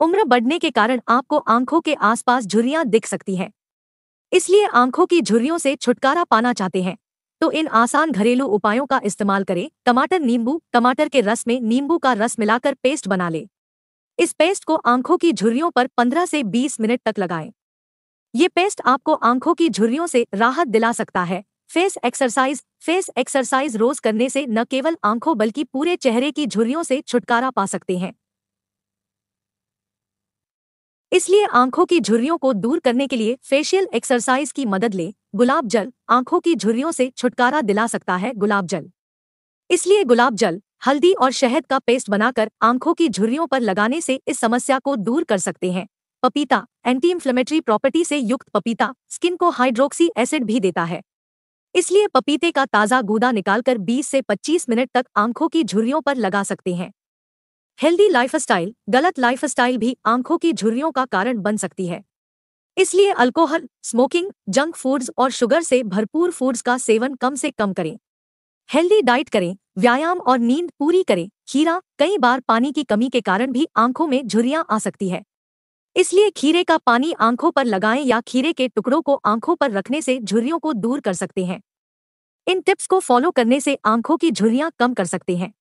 उम्र बढ़ने के कारण आपको आंखों के आसपास झुर्रियां दिख सकती हैं इसलिए आंखों की झुर्रियों से छुटकारा पाना चाहते हैं तो इन आसान घरेलू उपायों का इस्तेमाल करें टमाटर नींबू टमाटर के रस में नींबू का रस मिलाकर पेस्ट बना लें इस पेस्ट को आंखों की झुर्रियों पर 15 से 20 मिनट तक लगाएं ये पेस्ट आपको आंखों की झुर्रियों से राहत दिला सकता है फेस एक्सरसाइज फेस एक्सरसाइज रोज करने से न केवल आंखों बल्कि पूरे चेहरे की झुर्रियों से छुटकारा पा सकते हैं इसलिए आंखों की झुर्रियों को दूर करने के लिए फेशियल एक्सरसाइज की मदद लें गुलाब जल आंखों की झुर्रियों से छुटकारा दिला सकता है गुलाब जल इसलिए गुलाब जल हल्दी और शहद का पेस्ट बनाकर आंखों की झुर्रियों पर लगाने से इस समस्या को दूर कर सकते हैं पपीता एंटी इन्फ्लेमेटरी प्रॉपर्टी से युक्त पपीता स्किन को हाइड्रोक्सी एसिड भी देता है इसलिए पपीते का ताज़ा गूदा निकालकर 20 से 25 मिनट तक आंखों की झुर्रियों पर लगा सकते हैं हेल्दी लाइफस्टाइल गलत लाइफस्टाइल भी आंखों की झुर्रियों का कारण बन सकती है इसलिए अल्कोहल स्मोकिंग जंक फूड्स और शुगर से भरपूर फूड्स का सेवन कम से कम करें हेल्दी डाइट करें व्यायाम और नींद पूरी करें खीरा कई बार पानी की कमी के कारण भी आंखों में झुरियां आ सकती है इसलिए खीरे का पानी आंखों पर लगाएं या खीरे के टुकड़ों को आंखों पर रखने से झुर्रियों को दूर कर सकते हैं इन टिप्स को फॉलो करने से आंखों की झुर्रियां कम कर सकते हैं